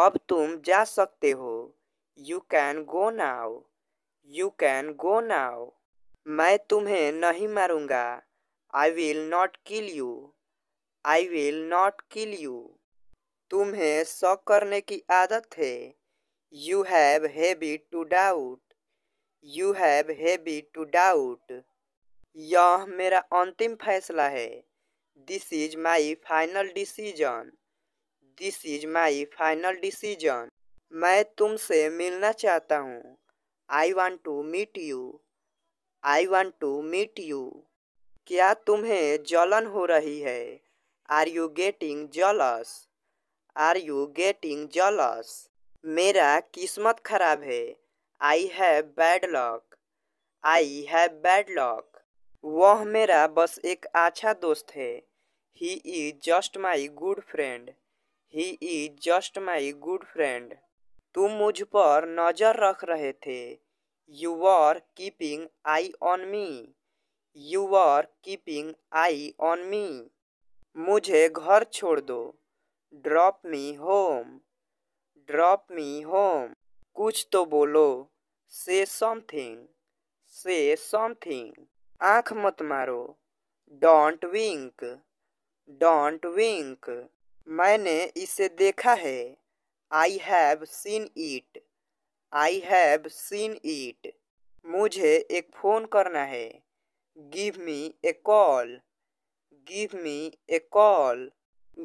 अब तुम जा सकते हो you can go now you can go now मैं तुम्हें नहीं मारूंगा I will not kill you I will not kill you तुम्हें शक करने की आदत है you have habit to doubt you have habit to doubt यह मेरा अंतिम फैसला है this is my final decision this is my final decision मैं तुमसे मिलना चाहता हूँ I want to meet you I want to meet you क्या तुम्हें जलन हो रही है are you getting jealous are you getting jealous मेरा किस्मत खराब है I have bad luck I have bad luck वह मेरा बस एक अच्छा दोस्त है he is just my good friend he is just my good friend तुम मुझ पर नज़र रख रहे थे you are keeping eye on me you are keeping eye on me मुझे घर छोड़ दो drop me home drop me home कुछ तो बोलो से समथिंग से समथिंग आंख मत मारो डोंट विंक डोंट विंक मैंने इसे देखा है I have seen it I have seen it मुझे एक फ़ोन करना है give me a call give me a call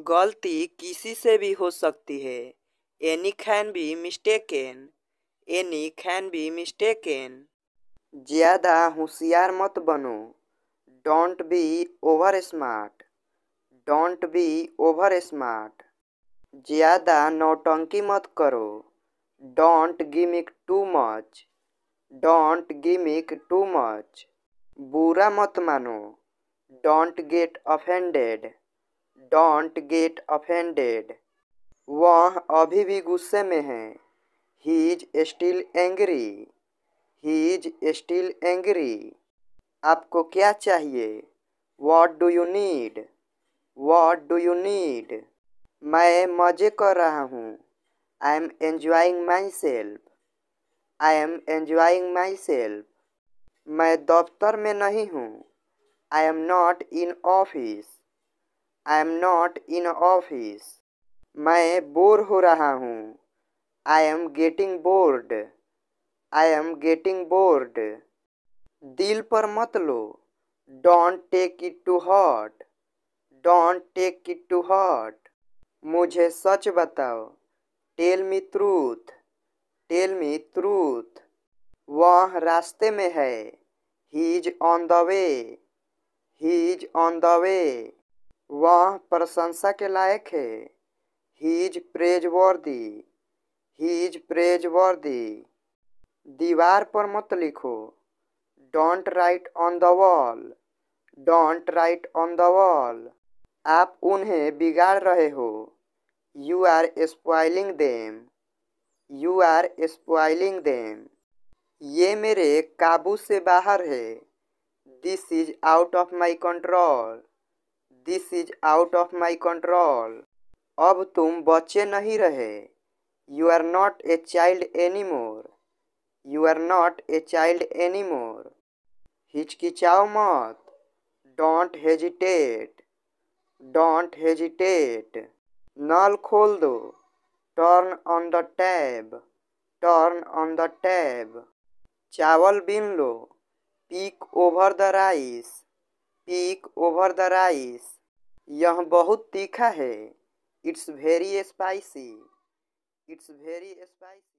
गलती किसी से भी हो सकती है any can be mistaken any can be mistaken ज़्यादा होशियार मत बनो don't be over smart don't be over smart ज़्यादा नौटंकी मत करो don't gimmick too much don't gimmick too much बुरा मत मानो don't get offended don't get offended वह अभी भी गुस्से में है he is still angry he is still angry आपको क्या चाहिए what do you need what do you need मैं मज़े कर रहा हूँ I am enjoying myself I am enjoying myself मैं दफ्तर में नहीं हूँ I am not in office I am not in office मैं बोर हो रहा हूँ I am getting bored I am getting board दिल पर मत लो don't take it to heart don't take it to heart मुझे सच बताओ tell me truth tell me truth वह रास्ते में है he is on the way he is on the way वह प्रशंसा के लायक है ही इज प्रेज वर्दी ही इज प्रेज वर्दी दीवार पर मत लिखो don't write on the wall don't write on the wall आप उन्हें बिगाड़ रहे हो you are spoiling them you are spoiling them ये मेरे काबू से बाहर है this is out of my control this is out of my control अब तुम बच्चे नहीं रहे you are not a child any more you are not a child any more हिचकिचाओ मत डोंट हेजिटेट डोंट हेजिटेट नल खोल दो turn on the tap turn on the tap चावल बीन लो pick over the rice pick over the rice यह बहुत तीखा है it's very spicy it's very spicy